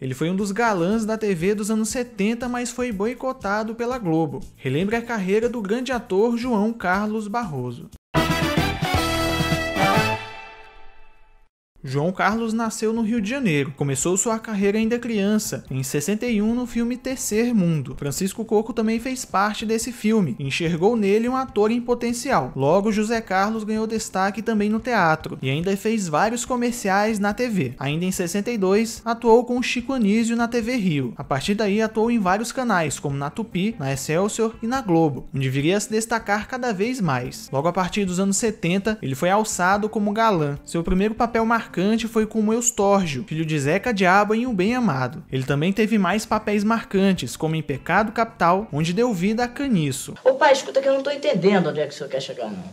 Ele foi um dos galãs da TV dos anos 70, mas foi boicotado pela Globo. Relembre a carreira do grande ator João Carlos Barroso. João Carlos nasceu no Rio de Janeiro, começou sua carreira ainda criança, em 61 no filme Terceiro Mundo. Francisco Coco também fez parte desse filme, enxergou nele um ator em potencial. Logo, José Carlos ganhou destaque também no teatro e ainda fez vários comerciais na TV. Ainda em 62, atuou com Chico Anísio na TV Rio. A partir daí, atuou em vários canais, como na Tupi, na Excelsior e na Globo, onde viria se destacar cada vez mais. Logo a partir dos anos 70, ele foi alçado como galã. Seu primeiro papel marcado marcante foi como Eustógio, filho de Zeca Diabo em O Bem Amado. Ele também teve mais papéis marcantes, como em Pecado Capital, onde deu vida a Caniço. Ô pai, escuta que eu não tô entendendo onde é que o senhor quer chegar, não.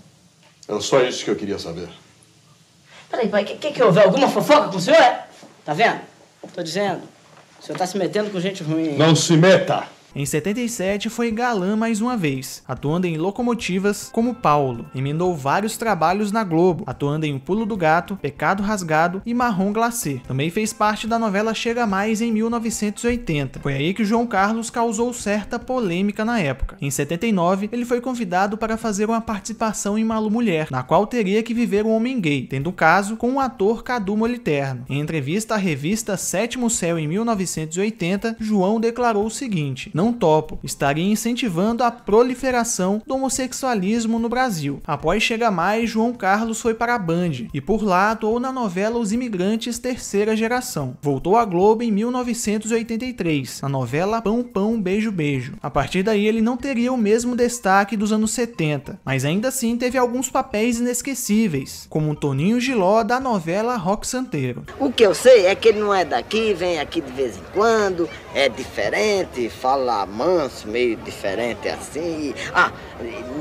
Era é só isso que eu queria saber. Peraí, pai, o que, que houve? Alguma fofoca com o senhor? Tá vendo? Tô dizendo. O senhor tá se metendo com gente ruim. Não se meta! Em 77 foi galã mais uma vez, atuando em locomotivas como Paulo. Emendou vários trabalhos na Globo, atuando em O Pulo do Gato, Pecado Rasgado e Marrom Glacê. Também fez parte da novela Chega Mais em 1980. Foi aí que João Carlos causou certa polêmica na época. Em 79, ele foi convidado para fazer uma participação em Malu Mulher, na qual teria que viver um homem gay, tendo um caso com o ator Cadu Moliterno. Em entrevista à revista Sétimo Céu em 1980, João declarou o seguinte: Não não topo, estaria incentivando a proliferação do homossexualismo no Brasil. Após Chega Mais, João Carlos foi para a Band e por lá atuou na novela Os Imigrantes Terceira Geração. Voltou à Globo em 1983, na novela Pão Pão Beijo Beijo. A partir daí ele não teria o mesmo destaque dos anos 70, mas ainda assim teve alguns papéis inesquecíveis, como Toninho Giló da novela Rock Santeiro. O que eu sei é que ele não é daqui, vem aqui de vez em quando, é diferente, fala lá manso, meio diferente assim. E, ah,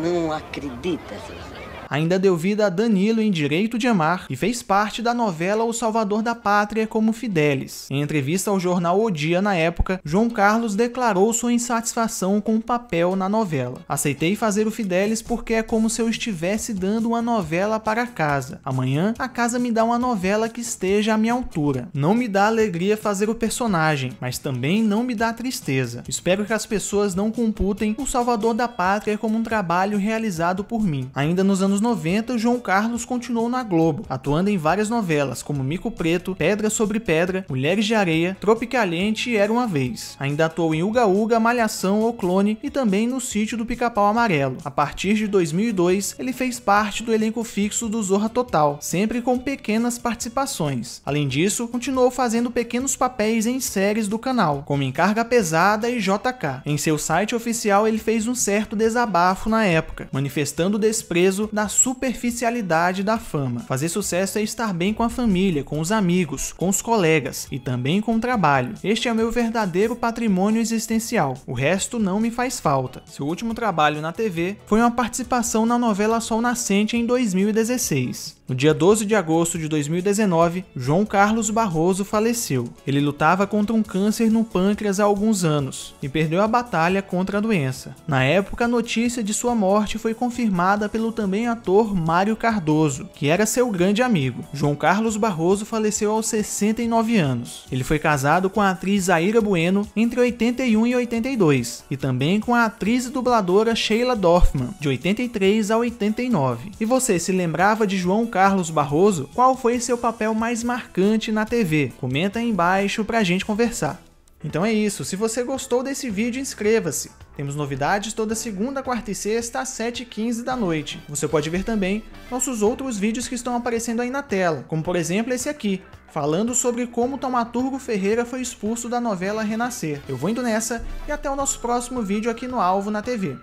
não acredita, Suzana. Ainda deu vida a Danilo em Direito de Amar e fez parte da novela O Salvador da Pátria como Fidelis. Em entrevista ao jornal O Dia na época, João Carlos declarou sua insatisfação com o papel na novela. Aceitei fazer o Fidelis porque é como se eu estivesse dando uma novela para casa. Amanhã, a casa me dá uma novela que esteja à minha altura. Não me dá alegria fazer o personagem, mas também não me dá tristeza. Espero que as pessoas não computem O Salvador da Pátria como um trabalho realizado por mim. Ainda nos anos anos 90, João Carlos continuou na Globo, atuando em várias novelas como Mico Preto, Pedra sobre Pedra, Mulheres de Areia, Tropicaliente e Era uma Vez. Ainda atuou em Uga Uga, Malhação ou Clone e também no Sítio do Pica-Pau Amarelo. A partir de 2002, ele fez parte do elenco fixo do Zorra Total, sempre com pequenas participações. Além disso, continuou fazendo pequenos papéis em séries do canal, como Encarga Pesada e JK. Em seu site oficial, ele fez um certo desabafo na época, manifestando o desprezo da na superficialidade da fama. Fazer sucesso é estar bem com a família, com os amigos, com os colegas e também com o trabalho. Este é o meu verdadeiro patrimônio existencial. O resto não me faz falta. Seu último trabalho na TV foi uma participação na novela Sol Nascente em 2016. No dia 12 de agosto de 2019, João Carlos Barroso faleceu. Ele lutava contra um câncer no pâncreas há alguns anos e perdeu a batalha contra a doença. Na época, a notícia de sua morte foi confirmada pelo também ator Mário Cardoso, que era seu grande amigo. João Carlos Barroso faleceu aos 69 anos. Ele foi casado com a atriz Aira Bueno entre 81 e 82 e também com a atriz e dubladora Sheila Dorfman, de 83 a 89. E você se lembrava de João Carlos Barroso, qual foi seu papel mais marcante na TV? Comenta aí embaixo pra gente conversar. Então é isso, se você gostou desse vídeo, inscreva-se. Temos novidades toda segunda, quarta e sexta às 7h15 da noite. Você pode ver também nossos outros vídeos que estão aparecendo aí na tela, como por exemplo esse aqui, falando sobre como Tomaturgo Ferreira foi expulso da novela Renascer. Eu vou indo nessa e até o nosso próximo vídeo aqui no Alvo na TV.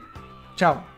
Tchau!